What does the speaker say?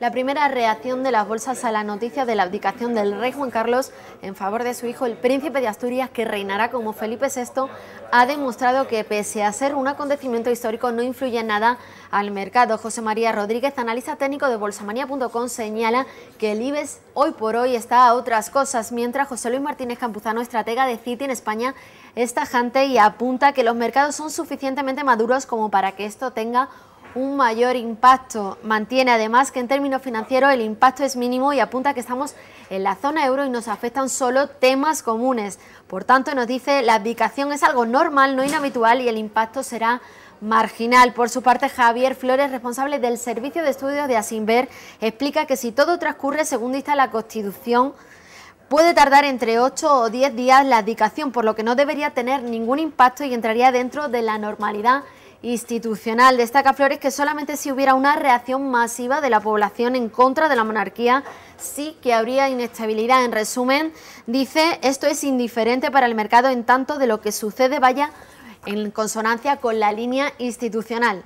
la primera reacción de las bolsas a la noticia de la abdicación del rey Juan Carlos en favor de su hijo, el príncipe de Asturias, que reinará como Felipe VI, ha demostrado que pese a ser un acontecimiento histórico no influye en nada al mercado. José María Rodríguez, analista técnico de bolsamanía.com, señala que el IBEX hoy por hoy está a otras cosas, mientras José Luis Martínez Campuzano, estratega de Citi en España, es tajante y apunta que los mercados son suficientemente maduros como para que esto tenga un mayor impacto. Mantiene además que en términos financieros el impacto es mínimo y apunta que estamos en la zona euro y nos afectan solo temas comunes. Por tanto, nos dice la abdicación es algo normal, no inhabitual y el impacto será marginal. Por su parte, Javier Flores, responsable del Servicio de Estudios de Asimber, explica que si todo transcurre según dicta la Constitución, puede tardar entre 8 o 10 días la abdicación, por lo que no debería tener ningún impacto y entraría dentro de la normalidad institucional. Destaca Flores que solamente si hubiera una reacción masiva de la población en contra de la monarquía, sí que habría inestabilidad. En resumen, dice, esto es indiferente para el mercado en tanto de lo que sucede vaya en consonancia con la línea institucional.